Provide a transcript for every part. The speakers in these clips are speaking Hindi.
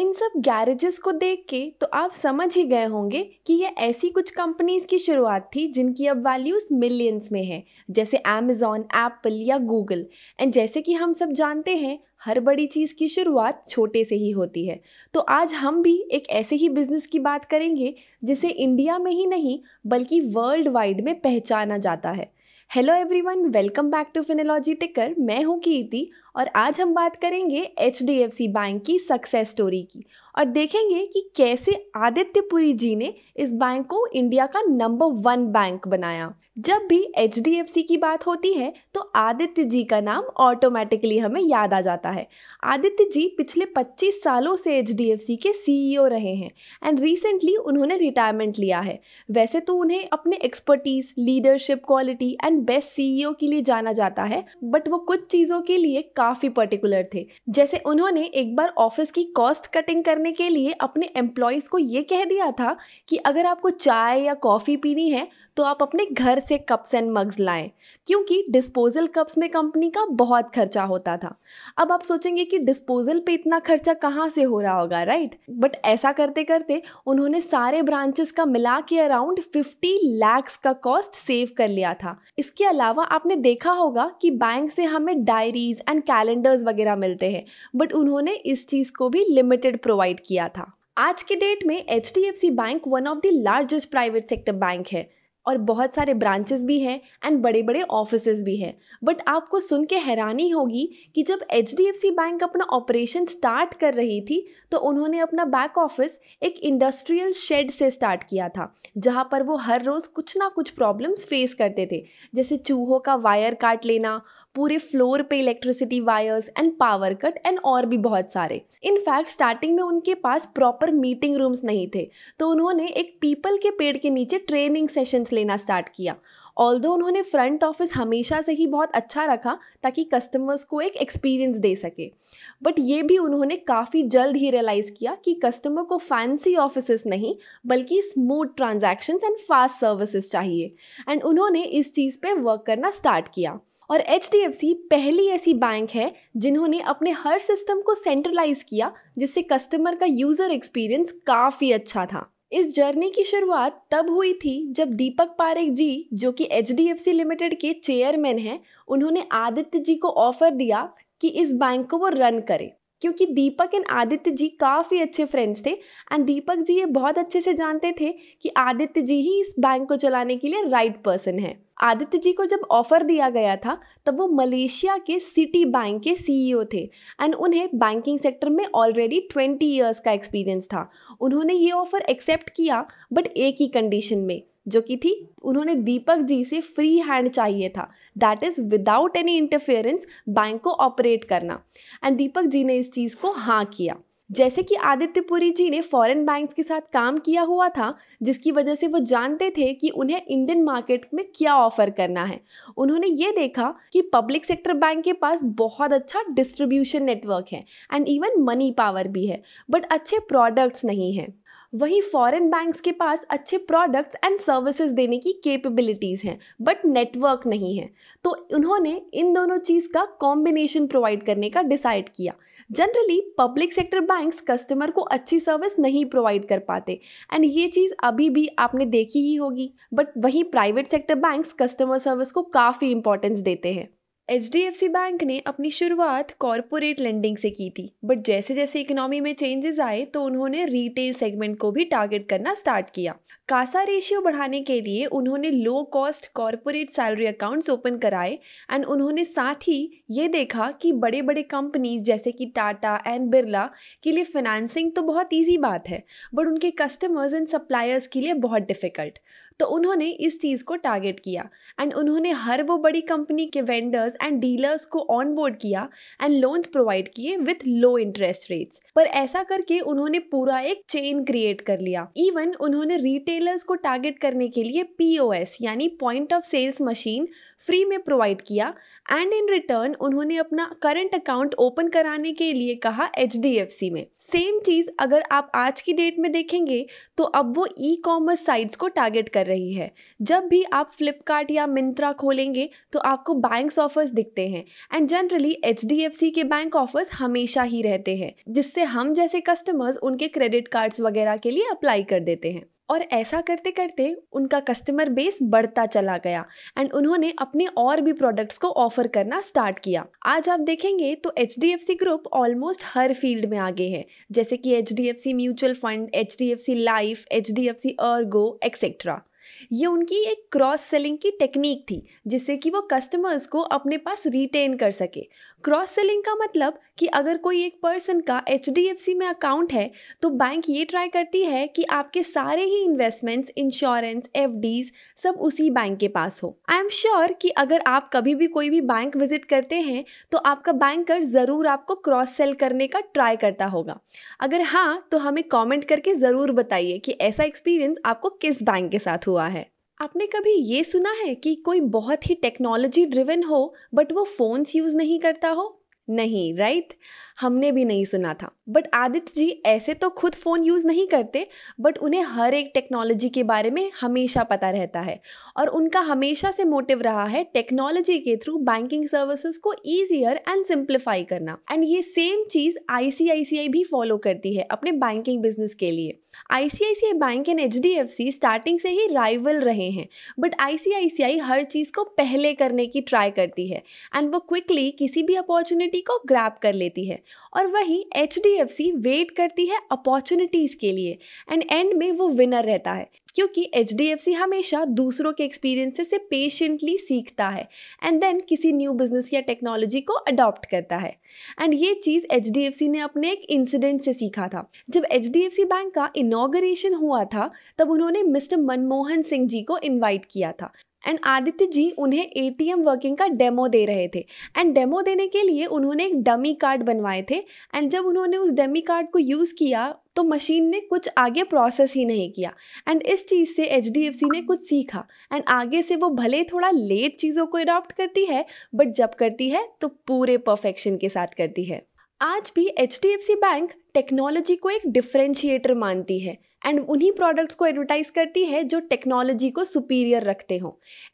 इन सब गैरेजेस को देख के तो आप समझ ही गए होंगे कि यह ऐसी कुछ कंपनीज की शुरुआत थी जिनकी अब वैल्यूज मिलियंस में है जैसे अमेज़ॉन एप्पल या गूगल एंड जैसे कि हम सब जानते हैं हर बड़ी चीज़ की शुरुआत छोटे से ही होती है तो आज हम भी एक ऐसे ही बिजनेस की बात करेंगे जिसे इंडिया में ही नहीं बल्कि वर्ल्ड वाइड में पहचाना जाता है hello everyone welcome back to Finology Ticker मैं हूं कीर्ति और आज हम बात करेंगे एच बैंक की सक्सेस स्टोरी की और देखेंगे कि कैसे आदित्यपुरी जी ने इस बैंक को इंडिया का नंबर वन बैंक बनाया जब भी एच की बात होती है तो आदित्य जी का नाम ऑटोमेटिकली हमें याद आ जाता है आदित्य जी पिछले 25 सालों से एच के सीईओ e रहे हैं एंड रिसेंटली उन्होंने रिटायरमेंट लिया है वैसे तो उन्हें अपने expertise leadership quality and best CEO के लिए जाना जाता है बट वो कुछ चीज़ों के लिए काफ़ी पर्टिकुलर थे जैसे उन्होंने एक बार ऑफिस की कॉस्ट कटिंग करने करने के लिए अपने एम्प्लॉयज़ को ये कह दिया था कि अगर आपको चाय या कॉफ़ी पीनी है तो आप अपने घर से कप्स एंड मग्स लाएं क्योंकि डिस्पोजल कप्स में कंपनी का बहुत खर्चा होता था अब आप सोचेंगे कि डिस्पोजल पे इतना खर्चा कहाँ से हो रहा होगा राइट बट ऐसा करते करते उन्होंने सारे ब्रांचेस का मिला के अराउंड फिफ्टी लैक्स का कॉस्ट सेव कर लिया था इसके अलावा आपने देखा होगा कि बैंक से हमें डायरीज एंड कैलेंडर्स वगैरह मिलते हैं बट उन्होंने इस चीज़ को भी लिमिटेड प्रोवाइड किया था आज के डेट में H bank one of the largest private sector bank है और बहुत सारे ब्रांचेस भी हैं एंड बड़े बड़े ऑफिस भी हैं बट आपको सुन के हैरानी होगी कि जब एच बैंक अपना ऑपरेशन स्टार्ट कर रही थी तो उन्होंने अपना बैक ऑफिस एक इंडस्ट्रियल शेड से स्टार्ट किया था जहाँ पर वो हर रोज़ कुछ ना कुछ प्रॉब्लम्स फेस करते थे जैसे चूहों का वायर काट लेना पूरे फ्लोर पे electricity wires and power cut and और भी बहुत सारे इनफैक्ट स्टार्टिंग में उनके पास प्रॉपर मीटिंग रूम्स नहीं थे तो उन्होंने एक पीपल के पेड़ के नीचे ट्रेनिंग सेशंस लेना स्टार्ट किया ऑल उन्होंने फ्रंट ऑफिस हमेशा से ही बहुत अच्छा रखा ताकि कस्टमर्स को एक एक्सपीरियंस दे सके बट ये भी उन्होंने काफ़ी जल्द ही रियलाइज़ किया कि कस्टमर को फैंसी ऑफिस नहीं बल्कि smooth transactions and fast services चाहिए एंड उन्होंने इस चीज़ पे वर्क करना स्टार्ट किया और एच पहली ऐसी बैंक है जिन्होंने अपने हर सिस्टम को सेंट्रलाइज किया जिससे कस्टमर का यूज़र एक्सपीरियंस काफ़ी अच्छा था इस जर्नी की शुरुआत तब हुई थी जब दीपक पारेख जी जो कि एच लिमिटेड के चेयरमैन हैं उन्होंने आदित्य जी को ऑफर दिया कि इस बैंक को वो रन करें क्योंकि दीपक एंड आदित्य जी काफ़ी अच्छे फ्रेंड्स थे एंड दीपक जी ये बहुत अच्छे से जानते थे कि आदित्य जी ही इस बैंक को चलाने के लिए राइट पर्सन है आदित्य जी को जब ऑफ़र दिया गया था तब वो मलेशिया के सिटी बैंक के सीईओ थे एंड उन्हें बैंकिंग सेक्टर में ऑलरेडी ट्वेंटी ईयर्स का एक्सपीरियंस था उन्होंने ये ऑफ़र एक्सेप्ट किया बट एक ही कंडीशन में जो कि थी उन्होंने दीपक जी से फ्री हैंड चाहिए था that is without any interference bank को ऑपरेट करना एंड दीपक जी ने इस चीज़ को हाँ किया जैसे कि आदित्यपुरी जी ने फॉरेन बैंक्स के साथ काम किया हुआ था जिसकी वजह से वो जानते थे कि उन्हें इंडियन मार्केट में क्या ऑफर करना है उन्होंने ये देखा कि पब्लिक सेक्टर बैंक के पास बहुत अच्छा डिस्ट्रीब्यूशन नेटवर्क है एंड इवन मनी पावर भी है बट अच्छे प्रोडक्ट्स नहीं हैं वहीं फॉरेन बैंक्स के पास अच्छे प्रोडक्ट्स एंड सर्विसेज देने की कैपेबिलिटीज़ हैं बट नेटवर्क नहीं है तो उन्होंने इन दोनों चीज़ का कॉम्बिनेशन प्रोवाइड करने का डिसाइड किया generally public sector banks customer को अच्छी सर्विस नहीं प्रोवाइड कर पाते एंड ये चीज़ अभी भी आपने देखी ही होगी बट वहीं private sector banks customer service को काफ़ी इंपॉर्टेंस देते हैं H D F C bank ने अपनी शुरुआत कॉरपोरेट लेंडिंग से की थी बट जैसे जैसे इकोनॉमी में चेंजेस आए तो उन्होंने रिटेल सेगमेंट को भी टारगेट करना स्टार्ट किया कासा रेशियो बढ़ाने के लिए उन्होंने low cost corporate salary accounts open कराए एंड उन्होंने साथ ही ये देखा कि बड़े बड़े कंपनीज जैसे कि टाटा एंड बिरला के लिए फाइनेंसिंग तो बहुत ईजी बात है बट उनके कस्टमर्स एंड सप्लायर्स के लिए बहुत डिफ़िकल्ट तो उन्होंने इस चीज़ को टारगेट किया एंड उन्होंने हर वो बड़ी कंपनी के वेंडर्स एंड डीलर्स को ऑन बोर्ड किया एंड लोन्स प्रोवाइड किए विथ लो इंटरेस्ट रेट्स पर ऐसा करके उन्होंने पूरा एक चेन क्रिएट कर लिया इवन उन्होंने रिटेलर्स को टारगेट करने के लिए पीओएस यानी point of sales machine free में प्रोवाइड किया एंड इन रिटर्न उन्होंने अपना करंट अकाउंट ओपन कराने के लिए कहा एच में सेम चीज़ अगर आप आज की डेट में देखेंगे तो अब वो ई कॉमर्स साइट्स को टारगेट कर रही है जब भी आप फ्लिपकार्ट या मिंत्रा खोलेंगे तो आपको बैंक ऑफर्स दिखते हैं एंड जनरली एच के बैंक ऑफर्स हमेशा ही रहते हैं जिससे हम जैसे कस्टमर्स उनके क्रेडिट कार्ड्स वगैरह के लिए अप्लाई कर देते हैं और ऐसा करते करते उनका कस्टमर बेस बढ़ता चला गया एंड उन्होंने अपने और भी प्रोडक्ट्स को ऑफर करना स्टार्ट किया आज आप देखेंगे तो एच ग्रुप ऑलमोस्ट हर फील्ड में आगे है जैसे कि H mutual fund H life H D F C Ergo etcetera ये उनकी एक क्रॉस सेलिंग की टेक्निक थी जिससे कि वो कस्टमर्स को अपने पास रिटेन कर सके क्रॉस सेलिंग का मतलब कि अगर कोई एक पर्सन का एच में अकाउंट है तो बैंक ये ट्राई करती है कि आपके सारे ही इन्वेस्टमेंट्स इंश्योरेंस एफ सब उसी बैंक के पास हो आई एम श्योर कि अगर आप कभी भी कोई भी बैंक विजिट करते हैं तो आपका बैंकर ज़रूर आपको क्रॉस सेल करने का ट्राई करता होगा अगर हाँ तो हमें कॉमेंट करके ज़रूर बताइए कि ऐसा एक्सपीरियंस आपको किस बैंक के साथ हुआ है आपने कभी ये सुना है कि कोई बहुत ही टेक्नोलॉजी ड्रिवन हो बट वो फ़ोन्स यूज़ नहीं करता हो नहीं राइट हमने भी नहीं सुना था बट आदित्य जी ऐसे तो खुद फ़ोन यूज़ नहीं करते बट उन्हें हर एक टेक्नोलॉजी के बारे में हमेशा पता रहता है और उनका हमेशा से मोटिव रहा है टेक्नोलॉजी के थ्रू बैंकिंग सर्विसेज को ईजियर एंड सिंप्लीफाई करना एंड ये सेम चीज़ आई भी फॉलो करती है अपने बैंकिंग बिजनेस के लिए आईसीआईसीआई बैंक एंड सी स्टार्टिंग से ही राइवल रहे हैं बट आईसीआईसीआई हर चीज़ को पहले करने की ट्राई करती है एंड वो क्विकली किसी भी अपॉर्चुनिटी को ग्रैप कर लेती है और वहीं एच वेट करती है अपॉर्चुनिटीज़ के लिए एंड एंड में वो विनर रहता है क्योंकि एच हमेशा दूसरों के एक्सपीरियंसेस से पेशेंटली सीखता है एंड देन किसी न्यू बिजनेस या टेक्नोलॉजी को अडॉप्ट करता है एंड ये चीज़ एच ने अपने एक इंसिडेंट से सीखा था जब एच बैंक का इनाग्रेशन हुआ था तब उन्होंने मिस्टर मनमोहन सिंह जी को इन्वाइट किया था एंड आदित्य जी उन्हें ए वर्किंग का डेमो दे रहे थे एंड डेमो देने के लिए उन्होंने एक डमी कार्ड बनवाए थे एंड जब उन्होंने उस डमी कार्ड को यूज़ किया तो मशीन ने कुछ आगे प्रोसेस ही नहीं किया एंड इस चीज़ से एच ने कुछ सीखा एंड आगे से वो भले थोड़ा लेट चीज़ों को अडॉप्ट करती है बट जब करती है तो पूरे परफेक्शन के साथ करती है आज भी एच बैंक टेक्नोलॉजी को एक डिफ्रेंशिएटर मानती है एंड उन्हीं प्रोडक्ट्स को एडवर्टाइज करती है जो टेक्नोलॉजी को सुपीरियर रखते हों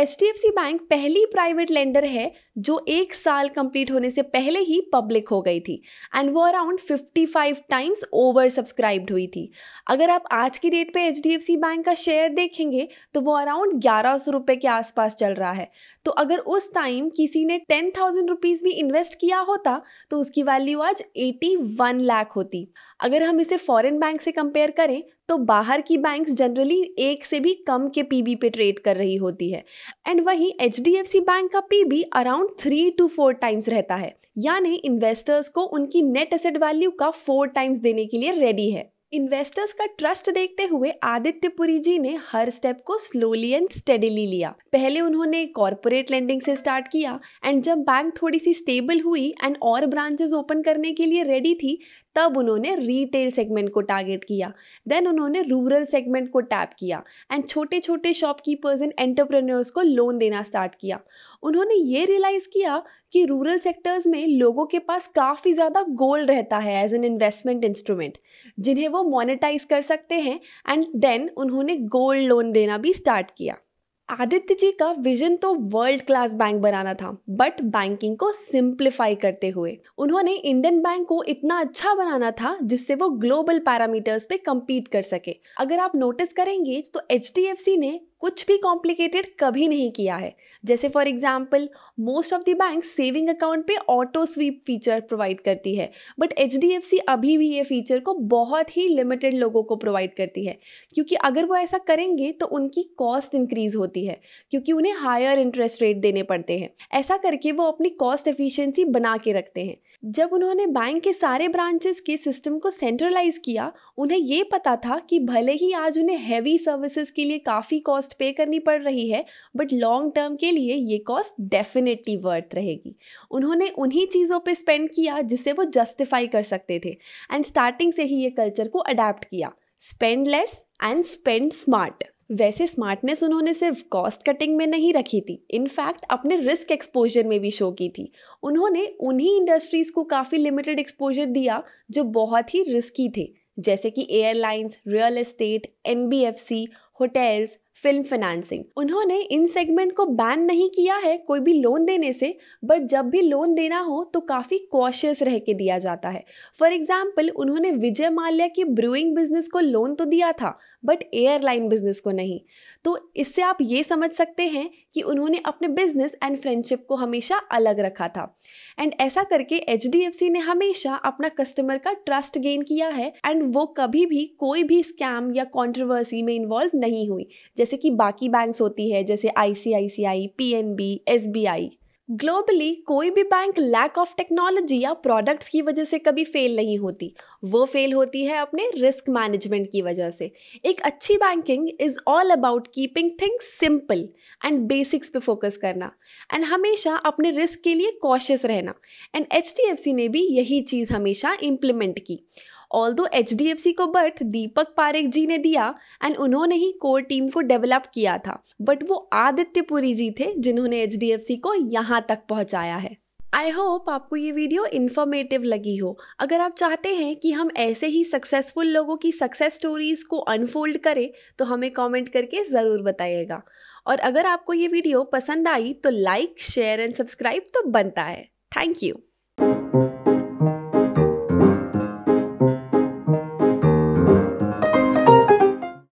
एच डी बैंक पहली प्राइवेट लेंडर है जो एक साल कंप्लीट होने से पहले ही पब्लिक हो गई थी एंड वो अराउंड 55 टाइम्स ओवर सब्सक्राइब्ड हुई थी अगर आप आज की डेट पे एच बैंक का शेयर देखेंगे तो वो अराउंड ग्यारह सौ रुपये के आसपास चल रहा है तो अगर उस टाइम किसी ने टेन थाउजेंड रुपीज़ भी इन्वेस्ट किया होता तो उसकी वैल्यू आज एटी वन लाख होती अगर हम इसे फॉरेन बैंक से कंपेयर करें तो बाहर की बैंक्स जनरली एक से भी कम के पीबी पे ट्रेड कर रही होती है एंड वही एच बैंक का PB around three two four times रहता है यानी इन्वेस्टर्स को उनकी नेट एसेट वैल्यू का फोर टाइम्स देने के लिए रेडी है इन्वेस्टर्स का ट्रस्ट देखते हुए आदित्यपुरी जी ने हर स्टेप को स्लोली एंड स्टेडिली लिया पहले उन्होंने कॉरपोरेट लेंडिंग से स्टार्ट किया एंड जब बैंक थोड़ी सी स्टेबल हुई एंड और ब्रांचेस ओपन करने के लिए रेडी थी तब उन्होंने रिटेल सेगमेंट को टारगेट किया देन उन्होंने रूरल सेगमेंट को टैप किया एंड छोटे छोटे शॉपकीपर्स एंड एंटरप्रेन्योर्स को लोन देना स्टार्ट किया उन्होंने ये रियलाइज़ किया कि रूरल सेक्टर्स में लोगों के पास काफ़ी ज़्यादा गोल्ड रहता है एज एन इन्वेस्टमेंट इंस्ट्रूमेंट जिन्हें वो मोनेटाइज कर सकते हैं एंड देन उन्होंने गोल्ड लोन देना भी स्टार्ट किया आदित्य जी का विजन तो वर्ल्ड क्लास बैंक बनाना था बट बैंकिंग को सिंप्लीफाई करते हुए उन्होंने इंडियन बैंक को इतना अच्छा बनाना था जिससे वो ग्लोबल पैरामीटर्स पे कम्पीट कर सके अगर आप नोटिस करेंगे तो एच ने कुछ भी कॉम्प्लिकेटेड कभी नहीं किया है जैसे for example most of the bank saving account पे ऑटो स्वीप फीचर प्रोवाइड करती है बट एच अभी भी ये फीचर को बहुत ही लिमिटेड लोगों को प्रोवाइड करती है क्योंकि अगर वो ऐसा करेंगे तो उनकी कॉस्ट इंक्रीज होती है क्योंकि उन्हें हायर इंटरेस्ट रेट देने पड़ते हैं ऐसा करके वो अपनी कॉस्ट एफिशेंसी बना के रखते हैं जब उन्होंने बैंक के सारे ब्रांचेस के सिस्टम को सेंट्रलाइज किया उन्हें ये पता था कि भले ही आज उन्हें हैवी सर्विसेज के लिए काफ़ी कॉस्ट कॉस्ट पे करनी पड़ रही है बट लॉन्ग टर्म के लिए ये कॉस्ट डेफिनेटली वर्थ रहेगी उन्होंने उन्हीं चीज़ों पे स्पेंड किया जिसे वो जस्टिफाई कर सकते थे एंड स्टार्टिंग से ही ये कल्चर को अडेप्ट किया spend less and spend smart वैसे स्मार्टनेस उन्होंने सिर्फ कॉस्ट कटिंग में नहीं रखी थी इनफैक्ट अपने रिस्क एक्सपोजर में भी शो की थी उन्होंने उन्हीं इंडस्ट्रीज़ को काफ़ी लिमिटेड एक्सपोजर दिया जो बहुत ही रिस्की थे जैसे कि airlines real estate and hotels film financing उन्होंने इन सेगमेंट को बैन नहीं किया है कोई भी लोन देने से बट जब भी लोन देना हो तो काफ़ी कॉशियस रह के दिया जाता है फॉर एग्जाम्पल उन्होंने विजय माल्या की ब्रूइंग बिजनेस को लोन तो दिया था बट एयरलाइन बिजनेस को नहीं तो इससे आप ये समझ सकते हैं कि उन्होंने अपने बिजनेस एंड फ्रेंडशिप को हमेशा अलग रखा था एंड ऐसा करके एच ने हमेशा अपना कस्टमर का ट्रस्ट गेन किया है एंड वो कभी भी कोई भी स्कैम या कॉन्ट्रोवर्सी में इन्वॉल्व नहीं हुई जैसे कि बाकी बैंक्स होती है जैसे I C I C I P N B S B I globally कोई भी बैंक लैक ऑफ टेक्नोलॉजी या प्रोडक्ट्स की वजह से कभी फेल नहीं होती वो फेल होती है अपने रिस्क मैनेजमेंट की वजह से एक अच्छी banking is all about keeping things simple and basics पे फोकस करना एंड हमेशा अपने रिस्क के लिए कॉशियस रहना एंड एच ने भी यही चीज़ हमेशा इम्प्लीमेंट की ऑल दो एच को बर्थ दीपक पारेख जी ने दिया एंड उन्होंने ही कोर टीम को डेवलप किया था बट वो आदित्य पुरी जी थे जिन्होंने एच को यहाँ तक पहुँचाया है आई होप आपको ये वीडियो इन्फॉर्मेटिव लगी हो अगर आप चाहते हैं कि हम ऐसे ही सक्सेसफुल लोगों की सक्सेस स्टोरीज़ को अनफोल्ड करें तो हमें कमेंट करके ज़रूर बताइएगा और अगर आपको ये वीडियो पसंद आई तो लाइक शेयर एंड सब्सक्राइब तो बनता है थैंक यू